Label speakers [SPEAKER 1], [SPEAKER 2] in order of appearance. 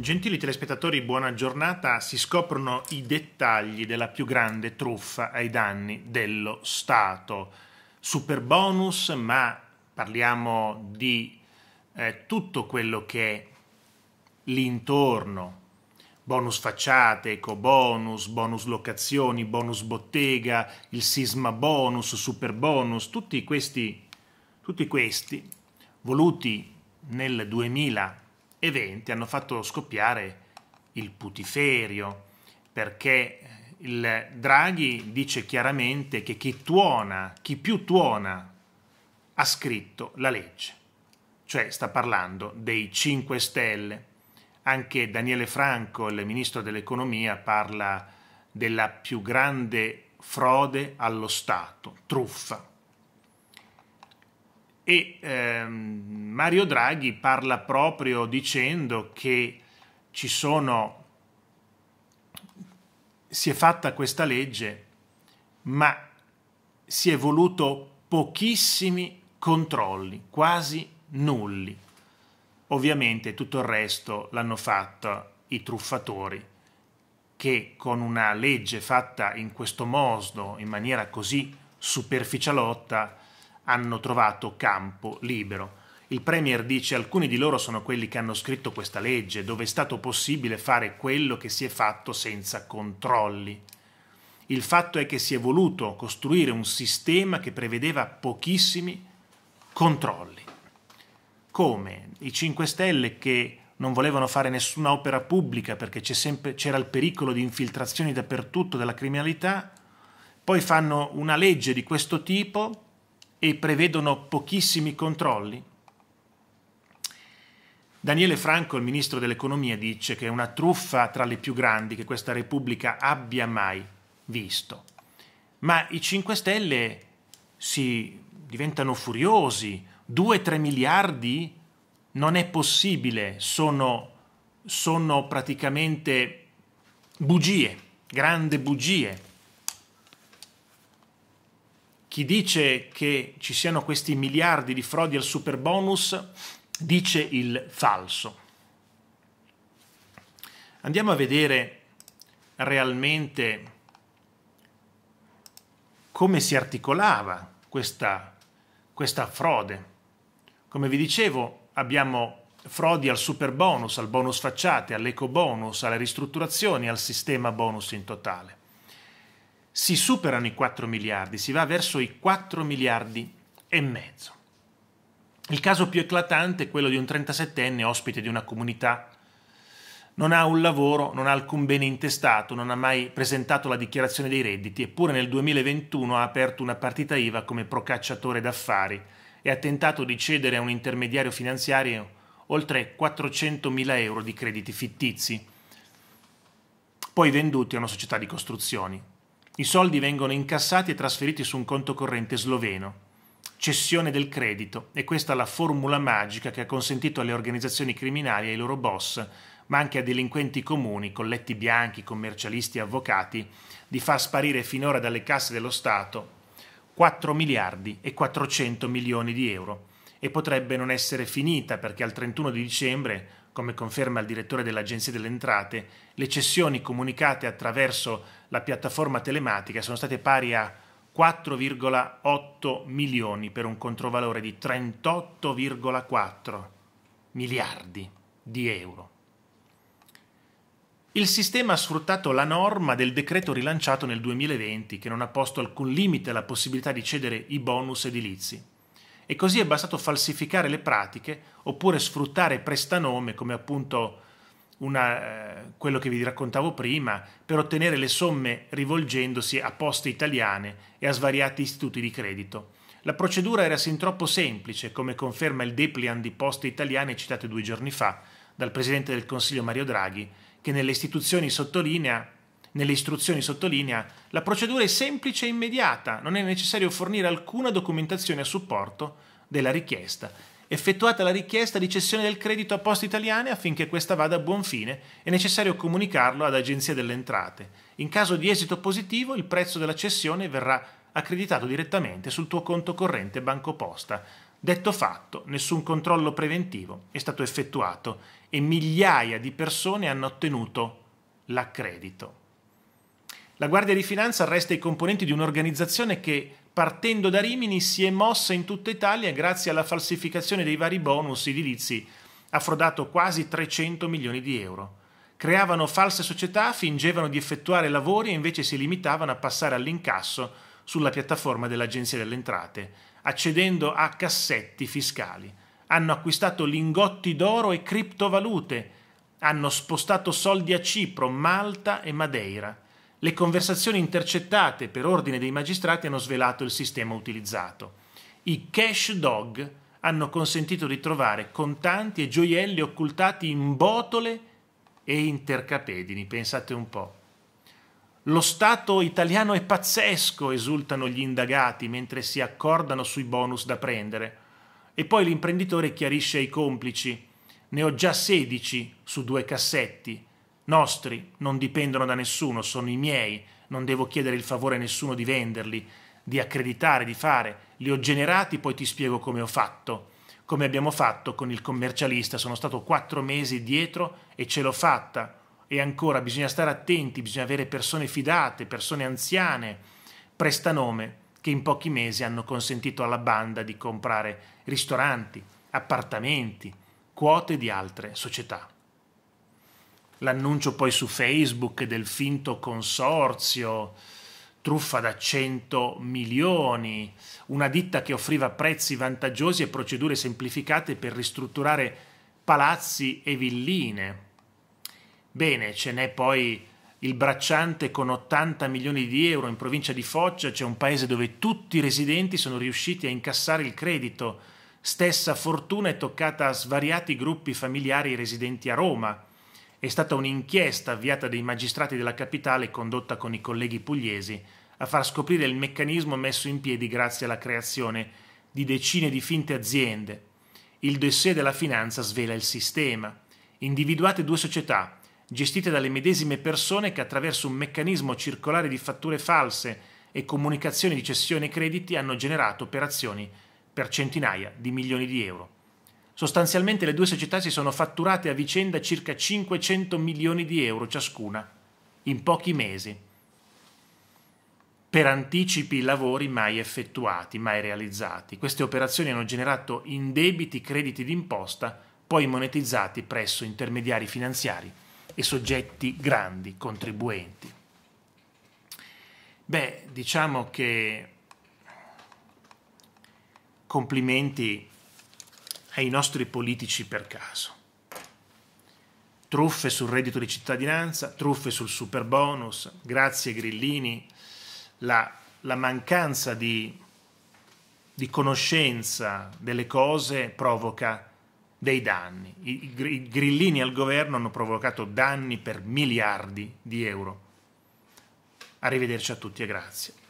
[SPEAKER 1] Gentili telespettatori, buona giornata. Si scoprono i dettagli della più grande truffa ai danni dello Stato. Super bonus, ma parliamo di eh, tutto quello che è l'intorno. Bonus facciate, eco bonus, bonus locazioni, bonus bottega, il sisma bonus, super bonus, tutti questi, tutti questi voluti nel 2000 eventi hanno fatto scoppiare il putiferio, perché il Draghi dice chiaramente che chi tuona, chi più tuona, ha scritto la legge. Cioè sta parlando dei 5 Stelle. Anche Daniele Franco, il ministro dell'economia, parla della più grande frode allo Stato, truffa. E ehm, Mario Draghi parla proprio dicendo che ci sono, si è fatta questa legge, ma si è voluto pochissimi controlli, quasi nulli. Ovviamente tutto il resto l'hanno fatto i truffatori che con una legge fatta in questo modo, in maniera così superficialotta, hanno trovato campo libero. Il Premier dice alcuni di loro sono quelli che hanno scritto questa legge, dove è stato possibile fare quello che si è fatto senza controlli. Il fatto è che si è voluto costruire un sistema che prevedeva pochissimi controlli. Come i 5 Stelle che non volevano fare nessuna opera pubblica perché c'era il pericolo di infiltrazioni dappertutto della criminalità, poi fanno una legge di questo tipo e prevedono pochissimi controlli? Daniele Franco, il ministro dell'economia, dice che è una truffa tra le più grandi che questa Repubblica abbia mai visto. Ma i 5 Stelle si diventano furiosi, 2-3 miliardi non è possibile, sono, sono praticamente bugie, grandi bugie. Chi dice che ci siano questi miliardi di frodi al super bonus dice il falso. Andiamo a vedere realmente come si articolava questa, questa frode. Come vi dicevo, abbiamo frodi al super bonus, al bonus facciate, all'eco bonus, alle ristrutturazioni, al sistema bonus in totale si superano i 4 miliardi, si va verso i 4 miliardi e mezzo. Il caso più eclatante è quello di un 37enne ospite di una comunità. Non ha un lavoro, non ha alcun bene intestato, non ha mai presentato la dichiarazione dei redditi, eppure nel 2021 ha aperto una partita IVA come procacciatore d'affari e ha tentato di cedere a un intermediario finanziario oltre 400.000 euro di crediti fittizi, poi venduti a una società di costruzioni. I soldi vengono incassati e trasferiti su un conto corrente sloveno. Cessione del credito, e questa è la formula magica che ha consentito alle organizzazioni criminali e ai loro boss, ma anche a delinquenti comuni, colletti bianchi, commercialisti e avvocati, di far sparire finora dalle casse dello Stato 4 miliardi e 400 milioni di euro. E potrebbe non essere finita perché al 31 di dicembre come conferma il direttore dell'Agenzia delle Entrate, le cessioni comunicate attraverso la piattaforma telematica sono state pari a 4,8 milioni per un controvalore di 38,4 miliardi di euro. Il sistema ha sfruttato la norma del decreto rilanciato nel 2020 che non ha posto alcun limite alla possibilità di cedere i bonus edilizi e così è bastato falsificare le pratiche oppure sfruttare prestanome come appunto una, eh, quello che vi raccontavo prima per ottenere le somme rivolgendosi a poste italiane e a svariati istituti di credito. La procedura era sin troppo semplice, come conferma il depliant di poste italiane citato due giorni fa dal Presidente del Consiglio Mario Draghi, che nelle istituzioni sottolinea nelle istruzioni sottolinea, la procedura è semplice e immediata, non è necessario fornire alcuna documentazione a supporto della richiesta. Effettuata la richiesta di cessione del credito a Poste Italiane affinché questa vada a buon fine, è necessario comunicarlo ad Agenzia delle Entrate. In caso di esito positivo, il prezzo della cessione verrà accreditato direttamente sul tuo conto corrente BancoPosta. Detto fatto, nessun controllo preventivo è stato effettuato e migliaia di persone hanno ottenuto l'accredito. La Guardia di Finanza arresta i componenti di un'organizzazione che, partendo da Rimini, si è mossa in tutta Italia grazie alla falsificazione dei vari bonus edilizi, ha frodato quasi 300 milioni di euro. Creavano false società, fingevano di effettuare lavori e invece si limitavano a passare all'incasso sulla piattaforma dell'Agenzia delle Entrate, accedendo a cassetti fiscali. Hanno acquistato lingotti d'oro e criptovalute, hanno spostato soldi a Cipro, Malta e Madeira le conversazioni intercettate per ordine dei magistrati hanno svelato il sistema utilizzato. I cash dog hanno consentito di trovare contanti e gioielli occultati in botole e intercapedini, pensate un po'. Lo Stato italiano è pazzesco, esultano gli indagati mentre si accordano sui bonus da prendere. E poi l'imprenditore chiarisce ai complici. Ne ho già 16 su due cassetti nostri, non dipendono da nessuno, sono i miei, non devo chiedere il favore a nessuno di venderli, di accreditare, di fare, li ho generati, poi ti spiego come ho fatto. Come abbiamo fatto con il commercialista, sono stato quattro mesi dietro e ce l'ho fatta. E ancora bisogna stare attenti, bisogna avere persone fidate, persone anziane, prestanome, che in pochi mesi hanno consentito alla banda di comprare ristoranti, appartamenti, quote di altre società l'annuncio poi su Facebook del finto consorzio, truffa da 100 milioni, una ditta che offriva prezzi vantaggiosi e procedure semplificate per ristrutturare palazzi e villine. Bene, ce n'è poi il bracciante con 80 milioni di euro in provincia di Foggia, c'è un paese dove tutti i residenti sono riusciti a incassare il credito. Stessa fortuna è toccata a svariati gruppi familiari residenti a Roma è stata un'inchiesta avviata dai magistrati della capitale condotta con i colleghi pugliesi a far scoprire il meccanismo messo in piedi grazie alla creazione di decine di finte aziende. Il dossier della finanza svela il sistema. Individuate due società, gestite dalle medesime persone che attraverso un meccanismo circolare di fatture false e comunicazioni di cessione crediti hanno generato operazioni per centinaia di milioni di euro. Sostanzialmente le due società si sono fatturate a vicenda circa 500 milioni di euro ciascuna, in pochi mesi, per anticipi lavori mai effettuati, mai realizzati. Queste operazioni hanno generato indebiti crediti d'imposta, poi monetizzati presso intermediari finanziari e soggetti grandi, contribuenti. Beh, diciamo che complimenti ai nostri politici per caso. Truffe sul reddito di cittadinanza, truffe sul super bonus, grazie Grillini, la, la mancanza di, di, conoscenza delle cose provoca dei danni. I, I, I grillini al governo hanno provocato danni per miliardi di euro. Arrivederci a tutti e grazie.